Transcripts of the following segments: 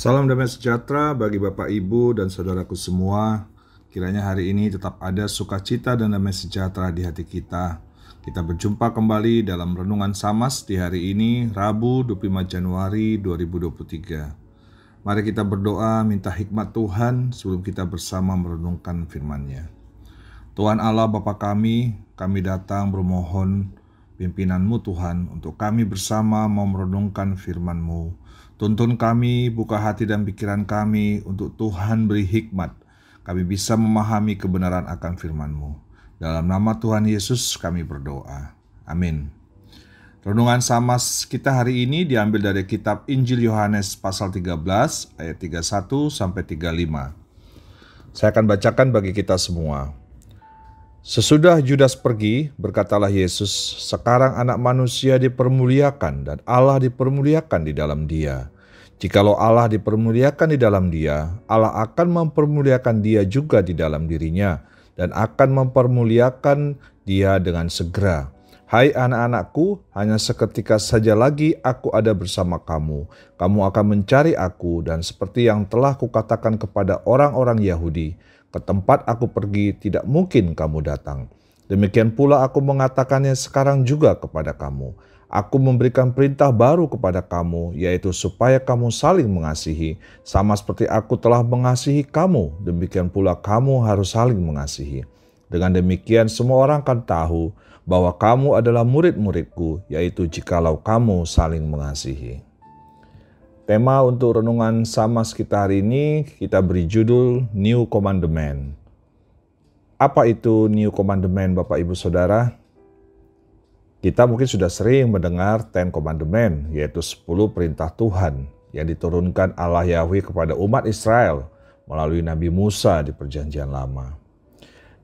Salam damai sejahtera bagi Bapak, Ibu, dan saudaraku semua. Kiranya hari ini tetap ada sukacita dan damai sejahtera di hati kita. Kita berjumpa kembali dalam renungan Samas di hari ini, Rabu 25 Januari 2023. Mari kita berdoa minta hikmat Tuhan sebelum kita bersama merenungkan firman-Nya. Tuhan Allah Bapa kami, kami datang bermohon pimpinan-Mu Tuhan untuk kami bersama mau merenungkan firman-Mu. Tuntun kami, buka hati dan pikiran kami untuk Tuhan beri hikmat. Kami bisa memahami kebenaran akan firman-Mu. Dalam nama Tuhan Yesus kami berdoa. Amin. Renungan sama kita hari ini diambil dari kitab Injil Yohanes pasal 13 ayat 31 sampai 35. Saya akan bacakan bagi kita semua. Sesudah Judas pergi, berkatalah Yesus, "Sekarang Anak Manusia dipermuliakan dan Allah dipermuliakan di dalam Dia. Jikalau Allah dipermuliakan di dalam dia, Allah akan mempermuliakan dia juga di dalam dirinya dan akan mempermuliakan dia dengan segera. Hai anak-anakku, hanya seketika saja lagi aku ada bersama kamu. Kamu akan mencari aku dan seperti yang telah kukatakan kepada orang-orang Yahudi, ke tempat aku pergi tidak mungkin kamu datang. Demikian pula aku mengatakannya sekarang juga kepada kamu. Aku memberikan perintah baru kepada kamu, yaitu supaya kamu saling mengasihi, sama seperti aku telah mengasihi kamu. Demikian pula kamu harus saling mengasihi. Dengan demikian, semua orang akan tahu bahwa kamu adalah murid-muridku, yaitu jikalau kamu saling mengasihi. Tema untuk renungan sama kita hari ini, kita beri judul New Commandment. Apa itu New Commandment, Bapak Ibu Saudara? Kita mungkin sudah sering mendengar Ten Commandment, yaitu 10 perintah Tuhan yang diturunkan Allah Yahweh kepada umat Israel melalui Nabi Musa di perjanjian lama.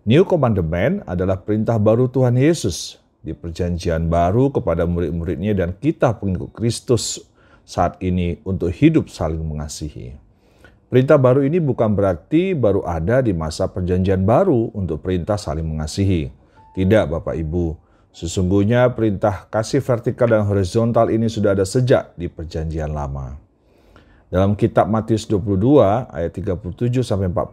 New Commandment adalah perintah baru Tuhan Yesus di perjanjian baru kepada murid-muridnya dan kita pengikut Kristus saat ini untuk hidup saling mengasihi. Perintah baru ini bukan berarti baru ada di masa perjanjian baru untuk perintah saling mengasihi. Tidak Bapak Ibu, Sesungguhnya perintah kasih vertikal dan horizontal ini sudah ada sejak di perjanjian lama. Dalam kitab Matius 22 ayat 37 sampai 40,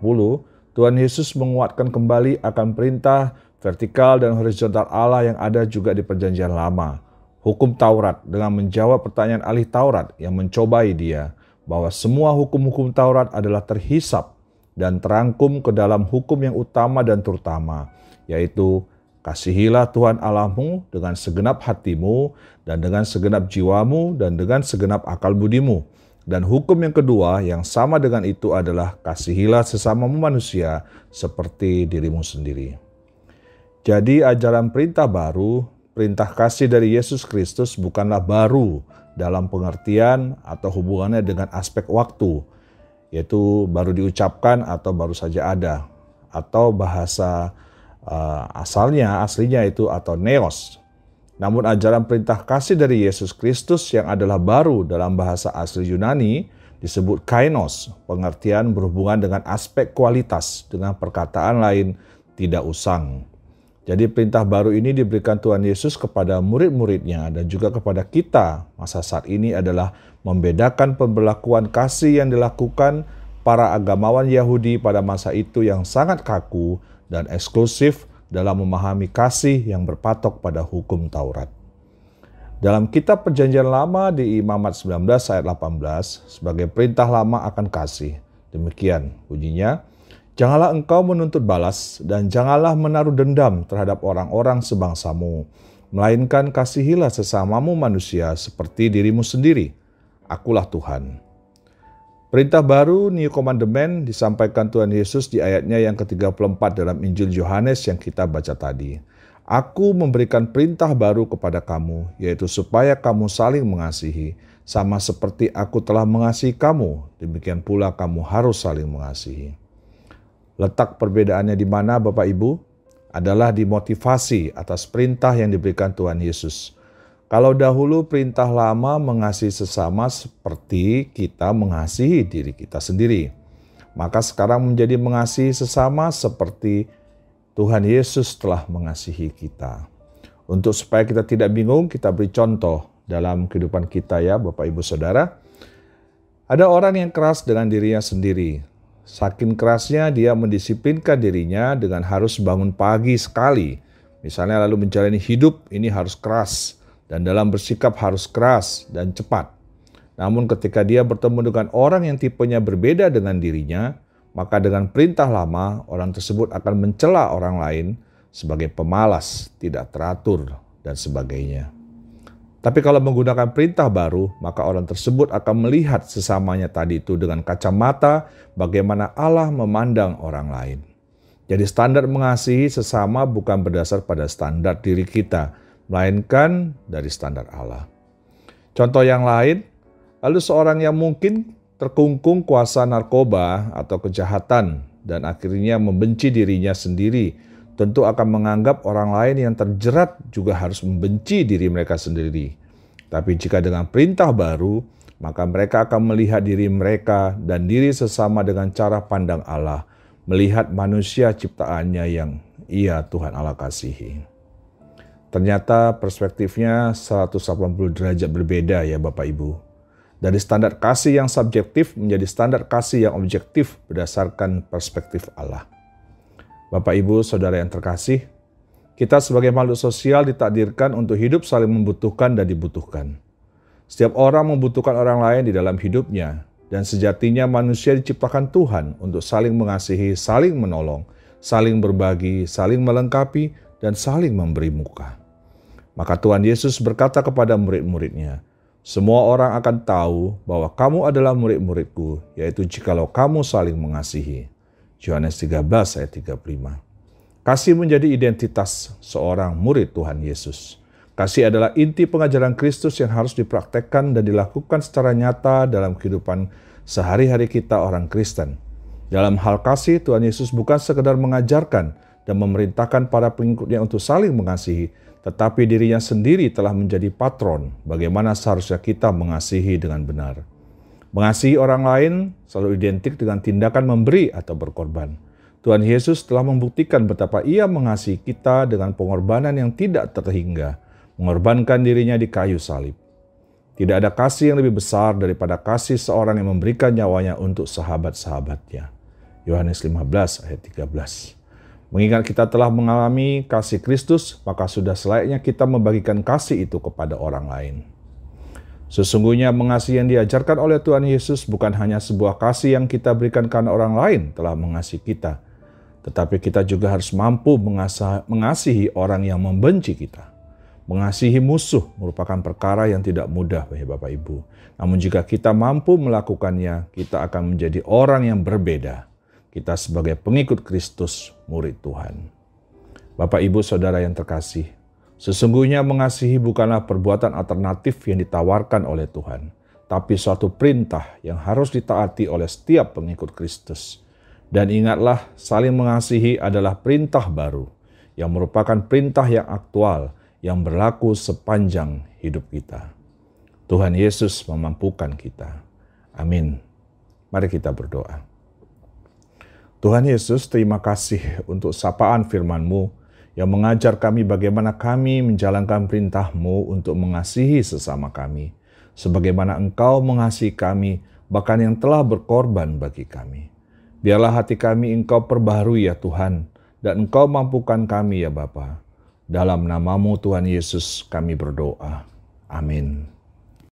Tuhan Yesus menguatkan kembali akan perintah vertikal dan horizontal Allah yang ada juga di perjanjian lama. Hukum Taurat dengan menjawab pertanyaan ahli Taurat yang mencobai dia bahwa semua hukum-hukum Taurat adalah terhisap dan terangkum ke dalam hukum yang utama dan terutama, yaitu Kasihilah Tuhan Allahmu dengan segenap hatimu, dan dengan segenap jiwamu, dan dengan segenap akal budimu. Dan hukum yang kedua yang sama dengan itu adalah kasihilah sesamamu manusia seperti dirimu sendiri. Jadi ajaran perintah baru, perintah kasih dari Yesus Kristus bukanlah baru dalam pengertian atau hubungannya dengan aspek waktu, yaitu baru diucapkan atau baru saja ada, atau bahasa uh, asalnya, aslinya itu atau neos. Namun ajaran perintah kasih dari Yesus Kristus yang adalah baru dalam bahasa asli Yunani disebut kainos, pengertian berhubungan dengan aspek kualitas dengan perkataan lain tidak usang. Jadi perintah baru ini diberikan Tuhan Yesus kepada murid-muridnya dan juga kepada kita masa saat ini adalah membedakan pemberlakuan kasih yang dilakukan para agamawan Yahudi pada masa itu yang sangat kaku dan eksklusif dalam memahami kasih yang berpatok pada hukum Taurat. Dalam kitab perjanjian lama di Imamat 19 ayat 18 sebagai perintah lama akan kasih. Demikian bunyinya, janganlah engkau menuntut balas dan janganlah menaruh dendam terhadap orang-orang sebangsamu, melainkan kasihilah sesamamu manusia seperti dirimu sendiri. Akulah Tuhan. Perintah baru New Commandment disampaikan Tuhan Yesus di ayatnya yang ke-34 dalam Injil Yohanes yang kita baca tadi. Aku memberikan perintah baru kepada kamu, yaitu supaya kamu saling mengasihi, sama seperti aku telah mengasihi kamu, demikian pula kamu harus saling mengasihi. Letak perbedaannya di mana Bapak Ibu? Adalah di motivasi atas perintah yang diberikan Tuhan Yesus. Kalau dahulu perintah lama mengasihi sesama seperti kita mengasihi diri kita sendiri. Maka sekarang menjadi mengasihi sesama seperti Tuhan Yesus telah mengasihi kita. Untuk supaya kita tidak bingung, kita beri contoh dalam kehidupan kita ya Bapak Ibu Saudara. Ada orang yang keras dengan dirinya sendiri. Saking kerasnya dia mendisiplinkan dirinya dengan harus bangun pagi sekali. Misalnya lalu menjalani hidup ini harus keras dan dalam bersikap harus keras dan cepat. Namun ketika dia bertemu dengan orang yang tipenya berbeda dengan dirinya, maka dengan perintah lama orang tersebut akan mencela orang lain sebagai pemalas, tidak teratur, dan sebagainya. Tapi kalau menggunakan perintah baru, maka orang tersebut akan melihat sesamanya tadi itu dengan kacamata bagaimana Allah memandang orang lain. Jadi standar mengasihi sesama bukan berdasar pada standar diri kita, melainkan dari standar Allah. Contoh yang lain, lalu seorang yang mungkin terkungkung kuasa narkoba atau kejahatan dan akhirnya membenci dirinya sendiri, tentu akan menganggap orang lain yang terjerat juga harus membenci diri mereka sendiri. Tapi jika dengan perintah baru, maka mereka akan melihat diri mereka dan diri sesama dengan cara pandang Allah, melihat manusia ciptaannya yang ia Tuhan Allah kasihi. Ternyata perspektifnya 180 derajat berbeda ya Bapak Ibu. Dari standar kasih yang subjektif menjadi standar kasih yang objektif berdasarkan perspektif Allah. Bapak Ibu, Saudara yang terkasih, kita sebagai makhluk sosial ditakdirkan untuk hidup saling membutuhkan dan dibutuhkan. Setiap orang membutuhkan orang lain di dalam hidupnya, dan sejatinya manusia diciptakan Tuhan untuk saling mengasihi, saling menolong, saling berbagi, saling melengkapi, dan saling memberi muka. Maka Tuhan Yesus berkata kepada murid-muridnya, semua orang akan tahu bahwa kamu adalah murid-muridku, yaitu jikalau kamu saling mengasihi. Yohanes 13 ayat 35. Kasih menjadi identitas seorang murid Tuhan Yesus. Kasih adalah inti pengajaran Kristus yang harus dipraktekkan dan dilakukan secara nyata dalam kehidupan sehari-hari kita orang Kristen. Dalam hal kasih, Tuhan Yesus bukan sekedar mengajarkan dan memerintahkan para pengikutnya untuk saling mengasihi, tetapi dirinya sendiri telah menjadi patron bagaimana seharusnya kita mengasihi dengan benar. Mengasihi orang lain selalu identik dengan tindakan memberi atau berkorban. Tuhan Yesus telah membuktikan betapa ia mengasihi kita dengan pengorbanan yang tidak terhingga, mengorbankan dirinya di kayu salib. Tidak ada kasih yang lebih besar daripada kasih seorang yang memberikan nyawanya untuk sahabat-sahabatnya. Yohanes 15 ayat 13. Mengingat kita telah mengalami kasih Kristus, maka sudah selayaknya kita membagikan kasih itu kepada orang lain. Sesungguhnya mengasihi yang diajarkan oleh Tuhan Yesus bukan hanya sebuah kasih yang kita berikan karena orang lain telah mengasihi kita, tetapi kita juga harus mampu mengasihi orang yang membenci kita. Mengasihi musuh merupakan perkara yang tidak mudah bagi Bapak Ibu. Namun jika kita mampu melakukannya, kita akan menjadi orang yang berbeda kita sebagai pengikut Kristus, murid Tuhan. Bapak, ibu, saudara yang terkasih, sesungguhnya mengasihi bukanlah perbuatan alternatif yang ditawarkan oleh Tuhan, tapi suatu perintah yang harus ditaati oleh setiap pengikut Kristus. Dan ingatlah, saling mengasihi adalah perintah baru yang merupakan perintah yang aktual yang berlaku sepanjang hidup kita. Tuhan Yesus memampukan kita. Amin. Mari kita berdoa. Tuhan Yesus, terima kasih untuk sapaan firman-Mu yang mengajar kami bagaimana kami menjalankan perintah-Mu untuk mengasihi sesama kami, sebagaimana Engkau mengasihi kami, bahkan yang telah berkorban bagi kami. Biarlah hati kami Engkau perbaharui ya Tuhan, dan Engkau mampukan kami ya Bapa. Dalam namamu Tuhan Yesus kami berdoa. Amin.